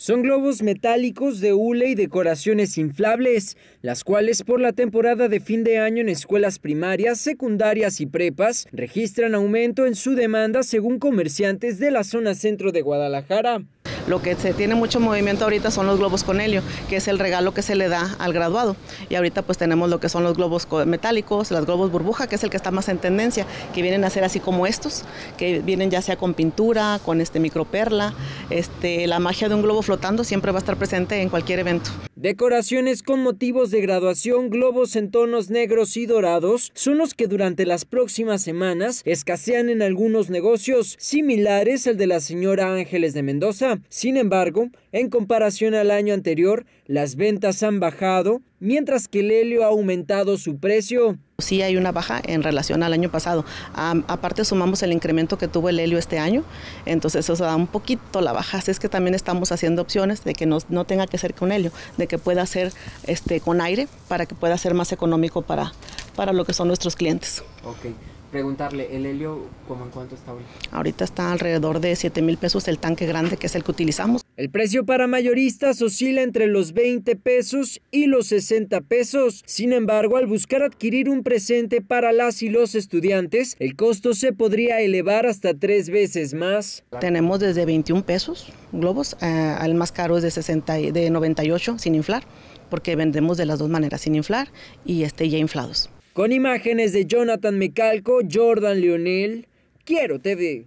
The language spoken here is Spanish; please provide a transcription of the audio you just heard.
Son globos metálicos de hule y decoraciones inflables, las cuales por la temporada de fin de año en escuelas primarias, secundarias y prepas registran aumento en su demanda según comerciantes de la zona centro de Guadalajara. Lo que se tiene mucho movimiento ahorita son los globos con helio, que es el regalo que se le da al graduado. Y ahorita pues tenemos lo que son los globos metálicos, los globos burbuja, que es el que está más en tendencia, que vienen a ser así como estos, que vienen ya sea con pintura, con este microperla, este, la magia de un globo flotando siempre va a estar presente en cualquier evento. Decoraciones con motivos de graduación, globos en tonos negros y dorados son los que durante las próximas semanas escasean en algunos negocios similares al de la señora Ángeles de Mendoza. Sin embargo, en comparación al año anterior, las ventas han bajado mientras que el helio ha aumentado su precio. Sí hay una baja en relación al año pasado. aparte sumamos el incremento que tuvo el helio este año, entonces eso da un poquito la baja. Así es que también estamos haciendo opciones de que no, no tenga que ser con helio, de que pueda ser este, con aire para que pueda ser más económico para, para lo que son nuestros clientes. Okay preguntarle, ¿el helio como en cuánto está hoy? Ahorita está alrededor de 7 mil pesos el tanque grande que es el que utilizamos. El precio para mayoristas oscila entre los 20 pesos y los 60 pesos. Sin embargo, al buscar adquirir un presente para las y los estudiantes, el costo se podría elevar hasta tres veces más. Tenemos desde 21 pesos globos, eh, al más caro es de, 60, de 98 sin inflar, porque vendemos de las dos maneras, sin inflar y este, ya inflados. Con imágenes de Jonathan Micalco, Jordan Leonel, Quiero TV.